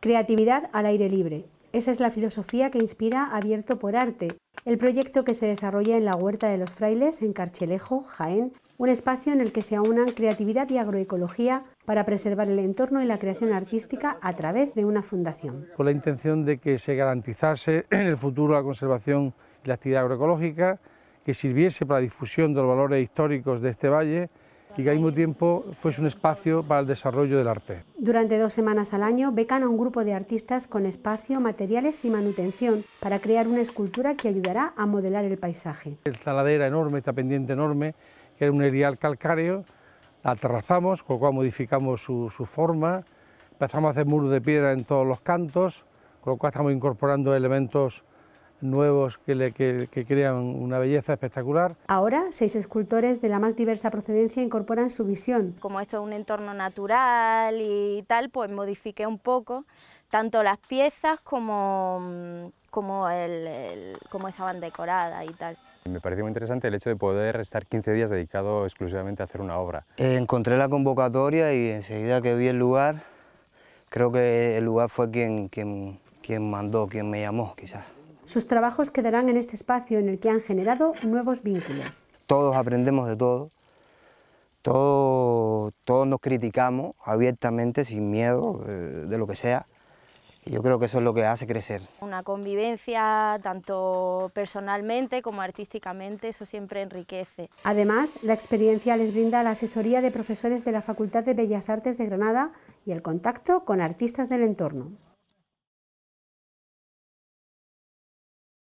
Creatividad al aire libre. Esa es la filosofía que inspira Abierto por Arte, el proyecto que se desarrolla en la Huerta de los Frailes, en Carchelejo, Jaén, un espacio en el que se aunan creatividad y agroecología para preservar el entorno y la creación artística a través de una fundación. Con la intención de que se garantizase en el futuro la conservación y la actividad agroecológica, que sirviese para la difusión de los valores históricos de este valle y que al mismo tiempo fuese un espacio para el desarrollo del arte. Durante dos semanas al año becan a un grupo de artistas con espacio, materiales y manutención para crear una escultura que ayudará a modelar el paisaje. Esta ladera enorme, esta pendiente enorme, que era un erial calcáreo, la aterrazamos, con lo cual modificamos su, su forma, empezamos a hacer muros de piedra en todos los cantos, con lo cual estamos incorporando elementos nuevos que, le, crean una belleza espectacular. Ahora, seis escultores de la más diversa procedencia incorporan su visión. Como esto es un entorno natural y tal, pues modifiqué un poco tanto las piezas como, mm, como, estaban decoradas y tal. Me pareció muy interesante el hecho de poder estar 15 días dedicado exclusivamente a hacer una obra. encontré la convocatoria y enseguida que vi el lugar, creo que el lugar fue quien, quien, quien mandó, quien me llamó quizás. Sus trabajos quedarán en este espacio en el que han generado nuevos vínculos. Todos aprendemos de todo, todos, nos criticamos abiertamente, sin miedo, eh, de lo que sea. Y yo creo que eso es lo que hace crecer. Una convivencia tanto personalmente como artísticamente, eso siempre enriquece. Además, la experiencia les brinda la asesoría de profesores de la Facultad de Bellas Artes de Granada y el contacto con artistas del entorno.